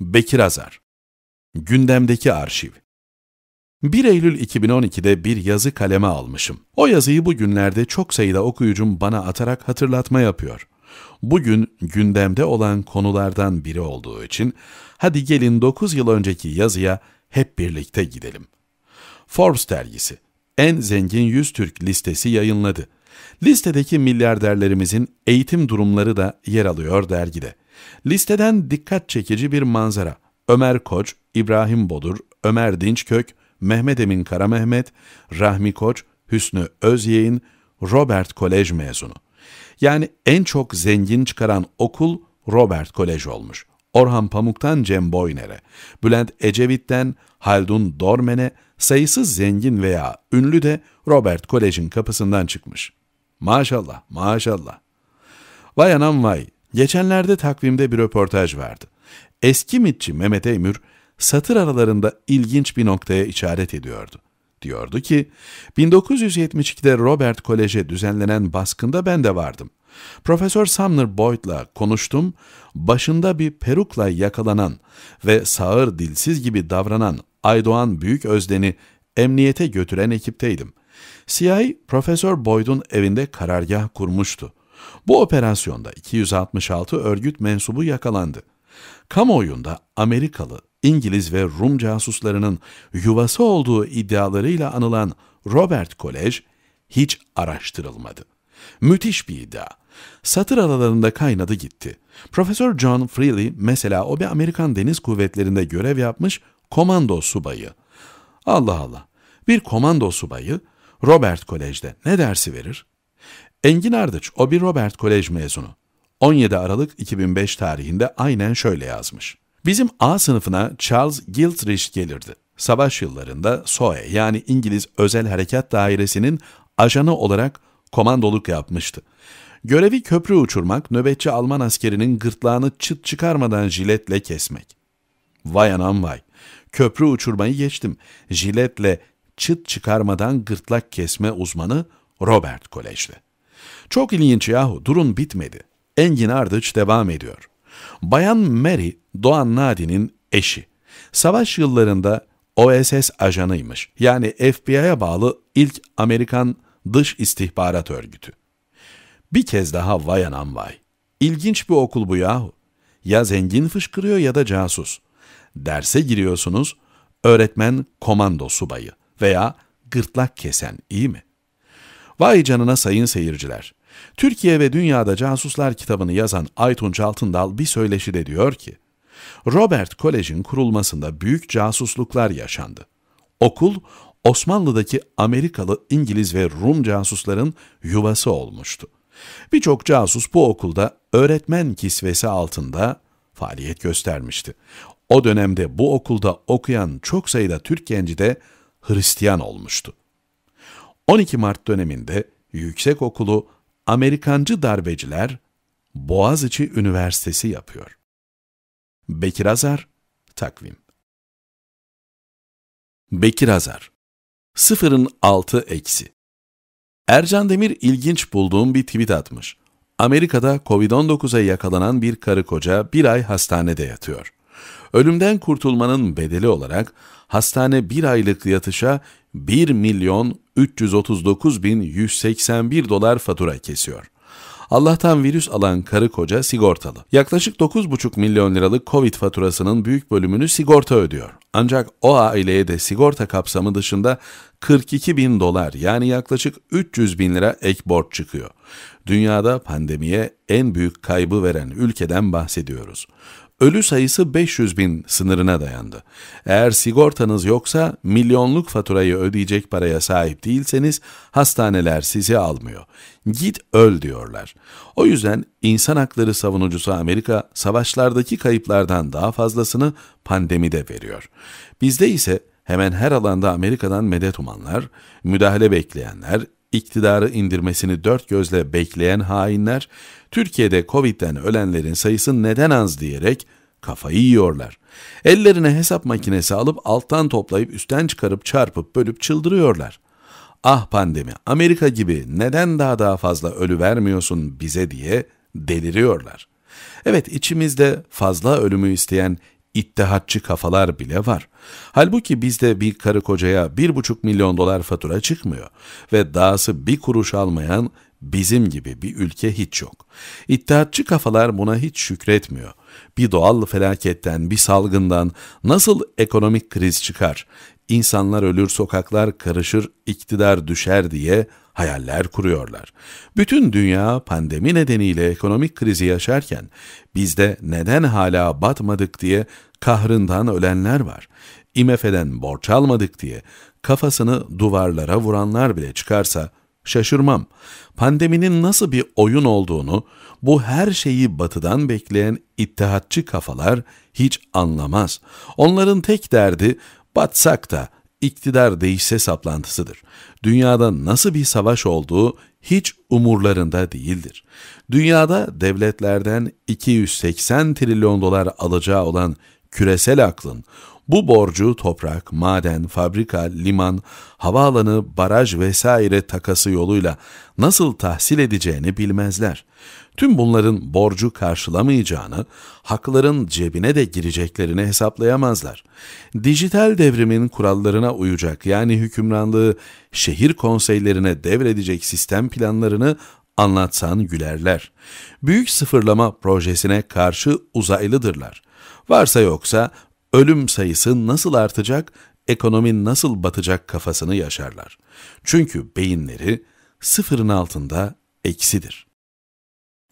Bekir Azar Gündemdeki Arşiv 1 Eylül 2012'de bir yazı kaleme almışım. O yazıyı bugünlerde çok sayıda okuyucum bana atarak hatırlatma yapıyor. Bugün gündemde olan konulardan biri olduğu için hadi gelin 9 yıl önceki yazıya hep birlikte gidelim. Forbes dergisi en zengin 100 Türk listesi yayınladı. Listedeki milyarderlerimizin eğitim durumları da yer alıyor dergide. Listeden dikkat çekici bir manzara. Ömer Koç, İbrahim Bodur, Ömer Dinçkök, Mehmet Emin Kara Mehmet, Rahmi Koç, Hüsnü Özyeğin, Robert Kolej mezunu. Yani en çok zengin çıkaran okul Robert Kolej olmuş. Orhan Pamuk'tan Cem Boyner'e, Bülent Ecevit'ten Haldun Dormen'e sayısız zengin veya ünlü de Robert Kolej'in kapısından çıkmış. Maşallah, maşallah. Vay anam vay, Geçenlerde takvimde bir röportaj vardı. Eski mitçi Mehmet Emür satır aralarında ilginç bir noktaya işaret ediyordu. Diyordu ki, 1972'de Robert Kolej'e düzenlenen baskında ben de vardım. Profesör Sumner Boyd'la konuştum, başında bir perukla yakalanan ve sağır dilsiz gibi davranan Aydoğan Büyük Özden'i emniyete götüren ekipteydim. CIA, Profesör Boyd'un evinde karargah kurmuştu. Bu operasyonda 266 örgüt mensubu yakalandı. Kamuoyunda Amerikalı, İngiliz ve Rum casuslarının yuvası olduğu iddialarıyla anılan Robert Kolej hiç araştırılmadı. Müthiş bir iddia. Satır aralarında kaynadı gitti. Profesör John Freely mesela o bir Amerikan Deniz Kuvvetleri'nde görev yapmış komando subayı. Allah Allah. Bir komando subayı Robert Kolej'de ne dersi verir? Engin Ardıç, o bir Robert Kolej mezunu. 17 Aralık 2005 tarihinde aynen şöyle yazmış. Bizim A sınıfına Charles Giltrich gelirdi. Savaş yıllarında SOE yani İngiliz Özel Harekat Dairesi'nin ajanı olarak komandoluk yapmıştı. Görevi köprü uçurmak, nöbetçi Alman askerinin gırtlağını çıt çıkarmadan jiletle kesmek. Vay anam vay. Köprü uçurmayı geçtim. Jiletle çıt çıkarmadan gırtlak kesme uzmanı Robert Kolej'de. Çok ilginç yahu durun bitmedi. Engin Ardıç devam ediyor. Bayan Mary Doğan Nadi'nin eşi. Savaş yıllarında OSS ajanıymış. Yani FBI'ye bağlı ilk Amerikan Dış istihbarat Örgütü. Bir kez daha vay anam vay. İlginç bir okul bu yahu. Ya zengin fışkırıyor ya da casus. Derse giriyorsunuz, öğretmen komando subayı veya gırtlak kesen iyi mi? Vay canına sayın seyirciler. Türkiye ve Dünyada Casuslar kitabını yazan Aytun Altındal bir söyleşide diyor ki, Robert Kolej'in kurulmasında büyük casusluklar yaşandı. Okul, Osmanlı'daki Amerikalı, İngiliz ve Rum casusların yuvası olmuştu. Birçok casus bu okulda öğretmen kisvesi altında faaliyet göstermişti. O dönemde bu okulda okuyan çok sayıda Türk genci de Hristiyan olmuştu. 12 Mart döneminde yüksek okulu Amerikancı darbeciler Boğaziçi Üniversitesi yapıyor. Bekir Azar, Takvim Bekir Azar Sıfırın altı eksi Ercan Demir ilginç bulduğum bir tweet atmış. Amerika'da Covid-19'a yakalanan bir karı koca bir ay hastanede yatıyor. Ölümden kurtulmanın bedeli olarak hastane bir aylık yatışa 1 milyon 339 bin 181 dolar fatura kesiyor. Allah'tan virüs alan karı koca sigortalı. Yaklaşık 9,5 milyon liralık Covid faturasının büyük bölümünü sigorta ödüyor. Ancak o aileye de sigorta kapsamı dışında 42 bin dolar yani yaklaşık 300 bin lira ek borç çıkıyor. Dünyada pandemiye en büyük kaybı veren ülkeden bahsediyoruz ölü sayısı 500 bin sınırına dayandı. Eğer sigortanız yoksa milyonluk faturayı ödeyecek paraya sahip değilseniz hastaneler sizi almıyor. Git öl diyorlar. O yüzden insan hakları savunucusu Amerika savaşlardaki kayıplardan daha fazlasını pandemide veriyor. Bizde ise hemen her alanda Amerika'dan medet umanlar, müdahale bekleyenler, iktidarı indirmesini dört gözle bekleyen hainler, Türkiye'de Covid'den ölenlerin sayısı neden az diyerek kafayı yiyorlar. Ellerine hesap makinesi alıp alttan toplayıp üstten çıkarıp çarpıp bölüp çıldırıyorlar. Ah pandemi, Amerika gibi neden daha daha fazla ölü vermiyorsun bize diye deliriyorlar. Evet içimizde fazla ölümü isteyen ittihatçı kafalar bile var. Halbuki bizde bir karı kocaya bir buçuk milyon dolar fatura çıkmıyor ve dahası bir kuruş almayan bizim gibi bir ülke hiç yok. İttihatçı kafalar buna hiç şükretmiyor. Bir doğal felaketten, bir salgından nasıl ekonomik kriz çıkar, insanlar ölür, sokaklar karışır, iktidar düşer diye hayaller kuruyorlar. Bütün dünya pandemi nedeniyle ekonomik krizi yaşarken bizde neden hala batmadık diye kahrından ölenler var. IMF'den borç almadık diye kafasını duvarlara vuranlar bile çıkarsa şaşırmam. Pandeminin nasıl bir oyun olduğunu bu her şeyi batıdan bekleyen ittihatçı kafalar hiç anlamaz. Onların tek derdi batsak da iktidar değişse saplantısıdır. Dünyada nasıl bir savaş olduğu hiç umurlarında değildir. Dünyada devletlerden 280 trilyon dolar alacağı olan küresel aklın bu borcu toprak, maden, fabrika, liman, havaalanı, baraj vesaire takası yoluyla nasıl tahsil edeceğini bilmezler. Tüm bunların borcu karşılamayacağını, hakların cebine de gireceklerini hesaplayamazlar. Dijital devrimin kurallarına uyacak yani hükümranlığı şehir konseylerine devredecek sistem planlarını anlatsan gülerler. Büyük sıfırlama projesine karşı uzaylıdırlar. Varsa yoksa ölüm sayısı nasıl artacak, ekonomi nasıl batacak kafasını yaşarlar. Çünkü beyinleri sıfırın altında eksidir.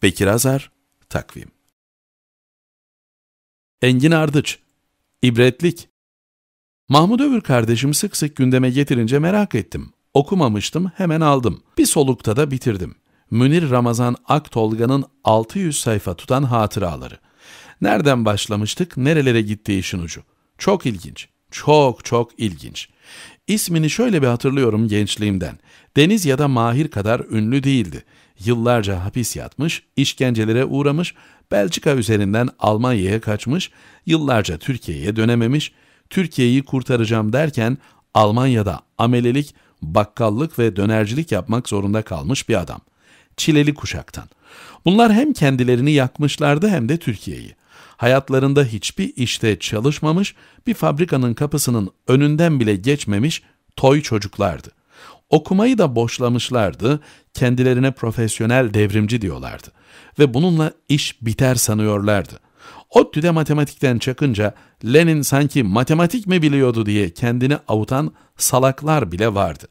Bekir Azar, Takvim Engin Ardıç, İbretlik Mahmut Övür kardeşim sık sık gündeme getirince merak ettim. Okumamıştım, hemen aldım. Bir solukta da bitirdim. Münir Ramazan Aktolga'nın 600 sayfa tutan hatıraları. Nereden başlamıştık, nerelere gittiği işin ucu. Çok ilginç, çok çok ilginç. İsmini şöyle bir hatırlıyorum gençliğimden. Deniz ya da Mahir kadar ünlü değildi. Yıllarca hapis yatmış, işkencelere uğramış, Belçika üzerinden Almanya'ya kaçmış, yıllarca Türkiye'ye dönememiş, Türkiye'yi kurtaracağım derken Almanya'da amelelik, bakkallık ve dönercilik yapmak zorunda kalmış bir adam. Çileli kuşaktan. Bunlar hem kendilerini yakmışlardı hem de Türkiye'yi. Hayatlarında hiçbir işte çalışmamış, bir fabrikanın kapısının önünden bile geçmemiş toy çocuklardı. Okumayı da boşlamışlardı, kendilerine profesyonel devrimci diyorlardı. Ve bununla iş biter sanıyorlardı. ODTÜ de matematikten çakınca Lenin sanki matematik mi biliyordu diye kendini avutan salaklar bile vardı.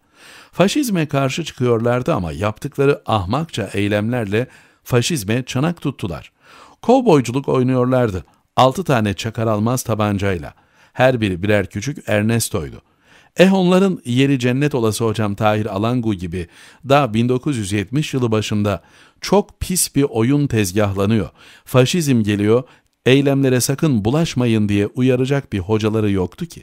Faşizme karşı çıkıyorlardı ama yaptıkları ahmakça eylemlerle faşizme çanak tuttular. Kovboyculuk oynuyorlardı. Altı tane çakar almaz tabancayla. Her biri birer küçük Ernesto'ydu. Eh onların yeri cennet olası hocam Tahir Alangu gibi daha 1970 yılı başında çok pis bir oyun tezgahlanıyor. Faşizm geliyor, eylemlere sakın bulaşmayın diye uyaracak bir hocaları yoktu ki.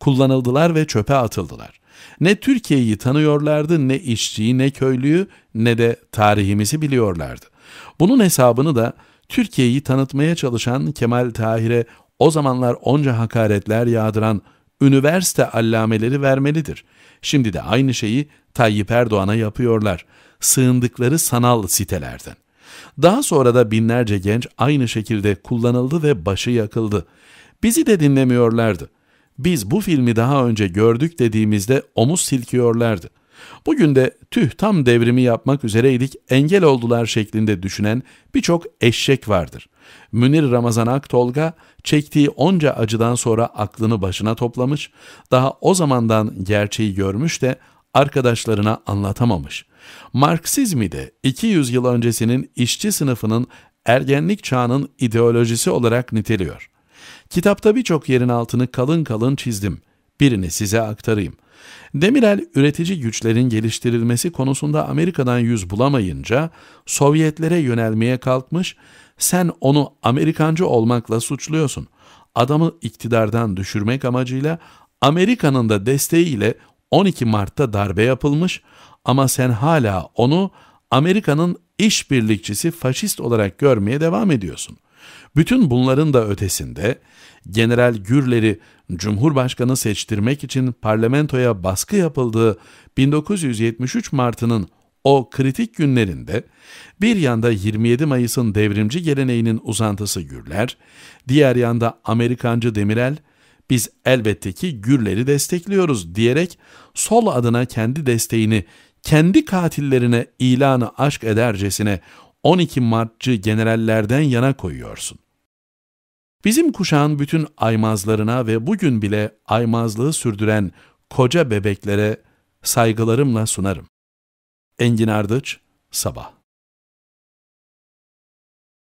Kullanıldılar ve çöpe atıldılar. Ne Türkiye'yi tanıyorlardı ne işçiyi ne köylüyü ne de tarihimizi biliyorlardı. Bunun hesabını da Türkiye'yi tanıtmaya çalışan Kemal Tahir'e o zamanlar onca hakaretler yağdıran üniversite allameleri vermelidir. Şimdi de aynı şeyi Tayyip Erdoğan'a yapıyorlar. Sığındıkları sanal sitelerden. Daha sonra da binlerce genç aynı şekilde kullanıldı ve başı yakıldı. Bizi de dinlemiyorlardı biz bu filmi daha önce gördük dediğimizde omuz silkiyorlardı. Bugün de tüh tam devrimi yapmak üzereydik engel oldular şeklinde düşünen birçok eşek vardır. Münir Ramazan Aktolga çektiği onca acıdan sonra aklını başına toplamış, daha o zamandan gerçeği görmüş de arkadaşlarına anlatamamış. Marksizmi de 200 yıl öncesinin işçi sınıfının ergenlik çağının ideolojisi olarak niteliyor.'' Kitapta birçok yerin altını kalın kalın çizdim. Birini size aktarayım. Demirel üretici güçlerin geliştirilmesi konusunda Amerika'dan yüz bulamayınca Sovyetlere yönelmeye kalkmış, sen onu Amerikancı olmakla suçluyorsun. Adamı iktidardan düşürmek amacıyla Amerika'nın da desteğiyle 12 Mart'ta darbe yapılmış ama sen hala onu Amerika'nın işbirlikçisi faşist olarak görmeye devam ediyorsun. Bütün bunların da ötesinde General Gürler'i Cumhurbaşkanı seçtirmek için parlamentoya baskı yapıldığı 1973 Mart'ının o kritik günlerinde bir yanda 27 Mayıs'ın devrimci geleneğinin uzantısı Gürler, diğer yanda Amerikancı Demirel, biz elbette ki Gürler'i destekliyoruz diyerek sol adına kendi desteğini kendi katillerine ilanı aşk edercesine 12 Martçı generallerden yana koyuyorsun. Bizim kuşağın bütün aymazlarına ve bugün bile aymazlığı sürdüren koca bebeklere saygılarımla sunarım. Engin Ardıç, Sabah